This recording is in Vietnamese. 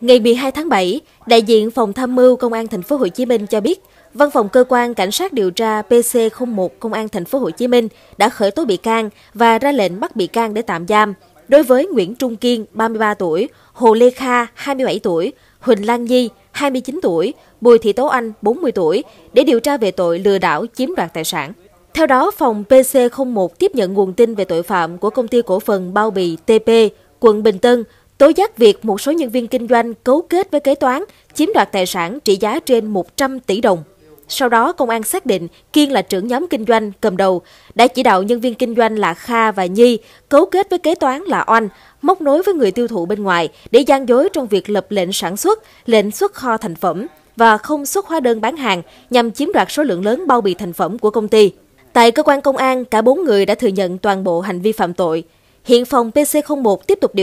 Ngày 12 tháng 7, đại diện Phòng Tham mưu Công an thành phố Hồ Chí Minh cho biết, Văn phòng cơ quan cảnh sát điều tra PC01 Công an thành phố Hồ Chí Minh đã khởi tố bị can và ra lệnh bắt bị can để tạm giam đối với Nguyễn Trung Kiên 33 tuổi, Hồ Lê Kha 27 tuổi, Huỳnh Lan Nhi 29 tuổi, Bùi Thị Tố Anh 40 tuổi để điều tra về tội lừa đảo chiếm đoạt tài sản. Theo đó, phòng PC01 tiếp nhận nguồn tin về tội phạm của công ty cổ phần bao bì TP, quận Bình Tân tố giác việc một số nhân viên kinh doanh cấu kết với kế toán chiếm đoạt tài sản trị giá trên 100 tỷ đồng. Sau đó, công an xác định Kiên là trưởng nhóm kinh doanh cầm đầu, đã chỉ đạo nhân viên kinh doanh là Kha và Nhi cấu kết với kế toán là Oanh, móc nối với người tiêu thụ bên ngoài để gian dối trong việc lập lệnh sản xuất, lệnh xuất kho thành phẩm và không xuất hóa đơn bán hàng nhằm chiếm đoạt số lượng lớn bao bì thành phẩm của công ty. Tại cơ quan công an, cả bốn người đã thừa nhận toàn bộ hành vi phạm tội. Hiện phòng PC01 tiếp tục điều